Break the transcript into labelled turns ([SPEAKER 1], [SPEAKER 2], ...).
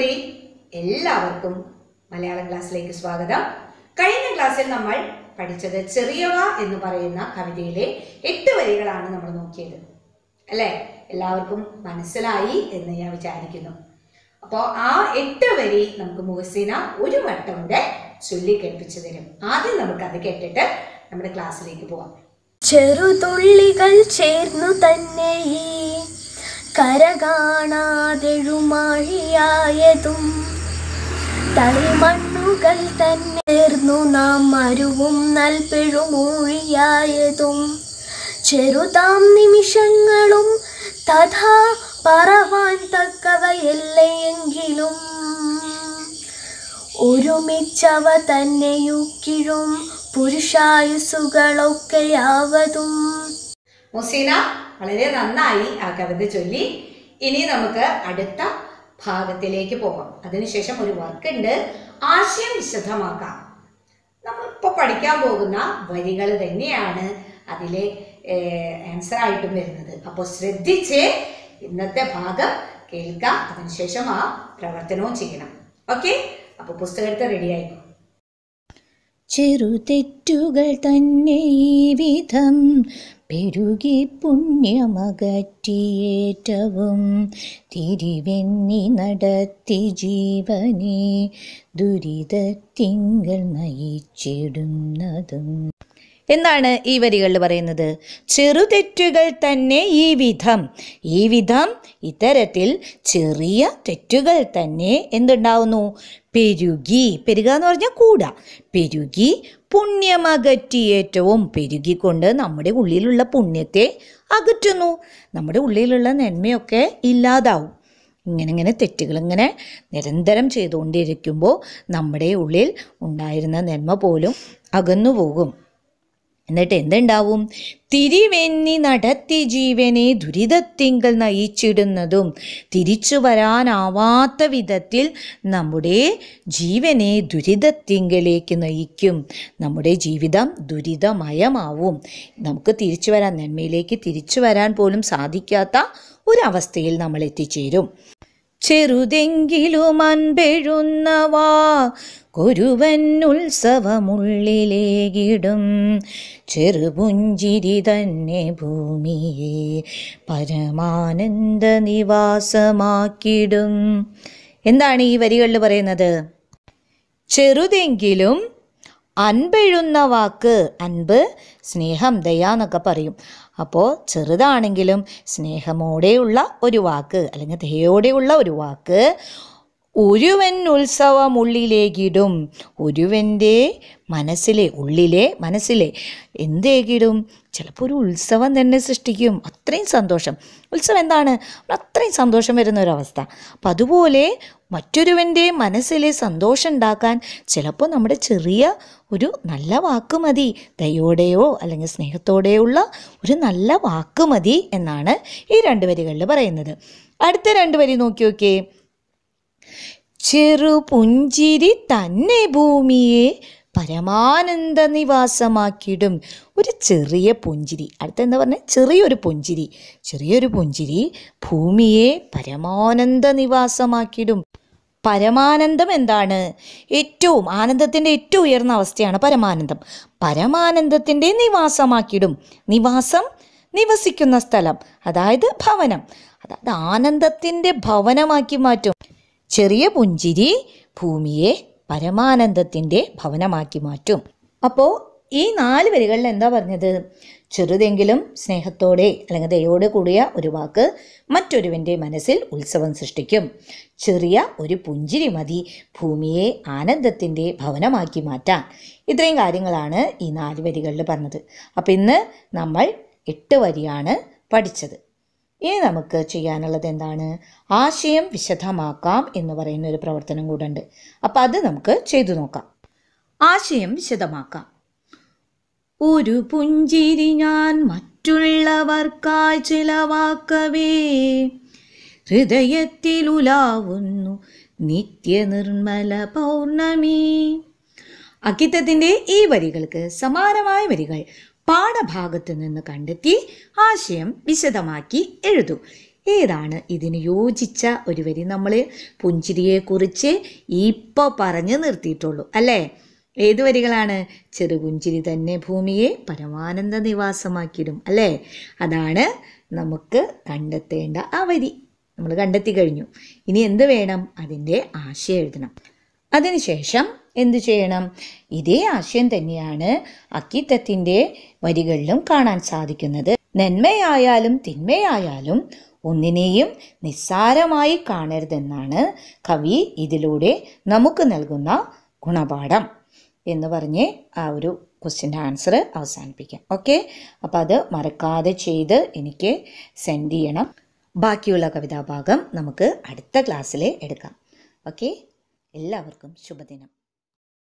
[SPEAKER 1] കൂടി എല്ലാവർക്കും മലയാളം ക്ലാസ്സിലേക്ക് സ്വാഗതം കഴിഞ്ഞ ക്ലാസ്സിൽ നമ്മൾ പഠിച്ചത് ചെറിയവ എന്ന് പറയുന്ന കവിതയിലെ എട്ട് വരികളാണ് നമ്മൾ നോക്കിയത് അല്ലേ എല്ലാവർക്കും മനസ്സിലായി എന്ന് ഞാൻ വിചാരിക്കുന്നു അപ്പോൾ ആ എട്ട് വരി നമുക്ക് മുഹസീന ഒരു വട്ടം കൂടെ ചൊല്ലി കേൾപ്പിച്ചു തരും ആദ്യം നമുക്കത് കേട്ടിട്ട് നമ്മുടെ ക്ലാസ്സിലേക്ക് പോവാം ചെറുതുള്ളികൾ ചേർന്നു തന്നെ ഈ കരകാണാതെഴുമാഴിയായതും തളിമണ്ണുകൾ തന്നേർന്നു നാം മരുവും നൽപിഴുമൂഴിയായതും ചെറുതാം നിമിഷങ്ങളും തഥാ പറവാൻ തക്കവയല്ലെങ്കിലും ഒരുമിച്ചവ തന്നെയുക്കിഴും പുരുഷായുസുകളൊക്കെയാവതും മുസീന വളരെ നന്നായി ആ കവിത ചൊല്ലി ഇനി നമുക്ക് അടുത്ത ഭാഗത്തിലേക്ക് പോകാം അതിനുശേഷം ഒരു വർക്ക് ഉണ്ട് ആശയം വിശദമാക്കാം നമ്മളിപ്പോൾ പഠിക്കാൻ പോകുന്ന വരികൾ തന്നെയാണ് അതിലെ ആൻസർ ആയിട്ടും വരുന്നത് അപ്പോൾ ശ്രദ്ധിച്ച് ഇന്നത്തെ ഭാഗം കേൾക്കാം അതിനുശേഷം ആ പ്രവർത്തനവും ചെയ്യണം ഓക്കെ അപ്പോൾ പുസ്തകത്തെ ചെറു തെറ്റുകൾ തന്നെ ഈ വിധം പെരുകി പുണ്യമകറ്റിയേറ്റവും തിരിവെന്നി നടത്തി ജീവനെ ദുരിതത്തിങ്കൾ നയിച്ചിടുന്നതും എന്താണ് ഈ വരികളിൽ പറയുന്നത് ചെറുതെറ്റുകൾ തന്നെ ഈ വിധം ഈ വിധം ഇത്തരത്തിൽ ചെറിയ തെറ്റുകൾ തന്നെ എന്തുണ്ടാവുന്നു പെരുകി പെരുക എന്ന് പറഞ്ഞാൽ കൂടാ പെരുകി പുണ്യമകറ്റിയേറ്റവും പെരുകിക്കൊണ്ട് നമ്മുടെ ഉള്ളിലുള്ള പുണ്യത്തെ അകറ്റുന്നു നമ്മുടെ ഉള്ളിലുള്ള നന്മയൊക്കെ ഇല്ലാതാവും ഇങ്ങനെ ഇങ്ങനെ തെറ്റുകൾ ഇങ്ങനെ നിരന്തരം ചെയ്തുകൊണ്ടിരിക്കുമ്പോൾ നമ്മുടെ ഉള്ളിൽ ഉണ്ടായിരുന്ന നന്മ പോലും അകന്നു പോകും എന്നിട്ട് എന്തുണ്ടാവും തിരിവെന്നി നടത്തി ജീവനെ ദുരിതത്തിങ്കൽ നയിച്ചിടുന്നതും തിരിച്ചു വരാനാവാത്ത വിധത്തിൽ നമ്മുടെ ജീവനെ ദുരിതത്തിങ്കിലേക്ക് നയിക്കും നമ്മുടെ ജീവിതം ദുരിതമയമാവും നമുക്ക് തിരിച്ചു വരാൻ നന്മയിലേക്ക് തിരിച്ചു വരാൻ പോലും സാധിക്കാത്ത ഒരവസ്ഥയിൽ നമ്മൾ എത്തിച്ചേരും ചെറുതെങ്കിലും അൻപെഴുന്നവാ കുരുവൻ ഉത്സവമുള്ളിലേകിടും ചെറുപുഞ്ചിരി തന്നെ ഭൂമിയെ പരമാനന്ദ നിവാസമാക്കിടും എന്താണ് ഈ വരികളിൽ പറയുന്നത് ചെറുതെങ്കിലും അൻപെഴുന്ന വാക്ക് അൻപ് സ്നേഹം ദയ എന്നൊക്കെ പറയും അപ്പോൾ ചെറുതാണെങ്കിലും സ്നേഹമോടെയുള്ള ഒരു വാക്ക് അല്ലെങ്കിൽ ദയോടെയുള്ള ഒരു വാക്ക് ഒരുവൻ ഉത്സവം ഉള്ളിലേക്കിടും ഒരുവൻ്റെ മനസ്സിലെ ഉള്ളിലെ മനസ്സിലെ എന്തേക്കിടും ചിലപ്പോൾ ഒരു ഉത്സവം തന്നെ സൃഷ്ടിക്കും അത്രയും സന്തോഷം ഉത്സവം എന്താണ് അത്രയും സന്തോഷം വരുന്ന ഒരവസ്ഥ അപ്പം അതുപോലെ മറ്റൊരുവൻ്റെ മനസ്സിലെ സന്തോഷം ഉണ്ടാക്കാൻ ചിലപ്പോൾ നമ്മുടെ ചെറിയ ഒരു നല്ല വാക്ക് മതി ദയോടെയോ അല്ലെങ്കിൽ സ്നേഹത്തോടെയുള്ള ഒരു നല്ല വാക്ക് മതി എന്നാണ് ഈ രണ്ട് വരികളിൽ പറയുന്നത് അടുത്ത രണ്ട് വരി നോക്കി നോക്കിയേ ചെറു പുഞ്ചിരി തന്നെ ഭൂമിയെ പരമാനന്ദ നിവാസമാക്കിയിടും ഒരു ചെറിയ പുഞ്ചിരി അടുത്ത എന്താ പറഞ്ഞത് ചെറിയൊരു പുഞ്ചിരി ചെറിയൊരു പുഞ്ചിരി ഭൂമിയെ പരമാനന്ദ നിവാസമാക്കിയിടും പരമാനന്ദം എന്താണ് ഏറ്റവും ആനന്ദത്തിൻ്റെ ഏറ്റവും ഉയർന്ന അവസ്ഥയാണ് പരമാനന്ദം പരമാനന്ദത്തിൻ്റെ നിവാസമാക്കിയിടും നിവാസം നിവസിക്കുന്ന സ്ഥലം അതായത് ഭവനം അതായത് ആനന്ദത്തിൻ്റെ ഭവനമാക്കി മാറ്റും ചെറിയ പുഞ്ചിരി ഭൂമിയെ പരമാനന്ദത്തിൻ്റെ ഭവനമാക്കി മാറ്റും അപ്പോൾ ഈ നാല് വരികളിൽ എന്താ പറഞ്ഞത് ചെറുതെങ്കിലും സ്നേഹത്തോടെ അല്ലെങ്കിൽ ദയോടെ കൂടിയ ഒരു വാക്ക് മറ്റൊരുവിൻ്റെ മനസ്സിൽ ഉത്സവം സൃഷ്ടിക്കും ചെറിയ ഒരു പുഞ്ചിരി മതി ഭൂമിയെ ആനന്ദത്തിൻ്റെ ഭവനമാക്കി മാറ്റാൻ ഇത്രയും കാര്യങ്ങളാണ് ഈ നാല് വരികളിൽ പറഞ്ഞത് അപ്പം ഇന്ന് നമ്മൾ എട്ട് വരിയാണ് പഠിച്ചത് ഇനി നമുക്ക് ചെയ്യാനുള്ളത് എന്താണ് ആശയം വിശദമാക്കാം എന്ന് പറയുന്ന ഒരു പ്രവർത്തനം കൂടെ ഉണ്ട് അപ്പോൾ അത് നമുക്ക് ചെയ്തു നോക്കാം ആശയം വിശദമാക്കാം ഒരു പുഞ്ചിരി ഞാൻ മറ്റുള്ളവർക്കായി ചിലവാക്കവേ ഹൃദയത്തിലുലാവുന്നു നിത്യനിർമ്മല പൗർണമി അക്കിത്തത്തിൻ്റെ ഈ വരികൾക്ക് സമാനമായ വരികൾ പാഠഭാഗത്ത് നിന്ന് കണ്ടെത്തി ആശയം വിശദമാക്കി എഴുതൂ ഏതാണ് ഇതിന് യോജിച്ച ഒരു വരി നമ്മൾ പുഞ്ചിരിയെക്കുറിച്ച് ഇപ്പോൾ പറഞ്ഞ് നിർത്തിയിട്ടുള്ളൂ അല്ലേ ഏത് വരികളാണ് ചെറുപുഞ്ചിരി തന്നെ ഭൂമിയെ പരമാനന്ദ നിവാസമാക്കിയിടും അല്ലേ അതാണ് നമുക്ക് കണ്ടെത്തേണ്ട ആ വരി നമ്മൾ കണ്ടെത്തി കഴിഞ്ഞു ഇനി എന്ത് വേണം അതിൻ്റെ ആശയം എഴുതണം അതിനുശേഷം എന്തു ചെയ്യണം ഇതേ ആശയം തന്നെയാണ് അക്കിത്തത്തിൻ്റെ വരികളിലും കാണാൻ സാധിക്കുന്നത് നന്മയായാലും തിന്മയായാലും ഒന്നിനെയും നിസ്സാരമായി കാണരുതെന്നാണ് കവി ഇതിലൂടെ നമുക്ക് നൽകുന്ന ഗുണപാഠം എന്ന് പറഞ്ഞ് ആ ഒരു ക്വസ്റ്റിൻ്റെ ആൻസർ അവസാനിപ്പിക്കാം ഓക്കെ അപ്പോൾ അത് മറക്കാതെ ചെയ്ത് എനിക്ക് സെൻഡ് ചെയ്യണം ബാക്കിയുള്ള കവിതാഭാഗം നമുക്ക് അടുത്ത ക്ലാസ്സിലെ എടുക്കാം ഓക്കെ എല്ലാവർക്കും ശുഭദിനം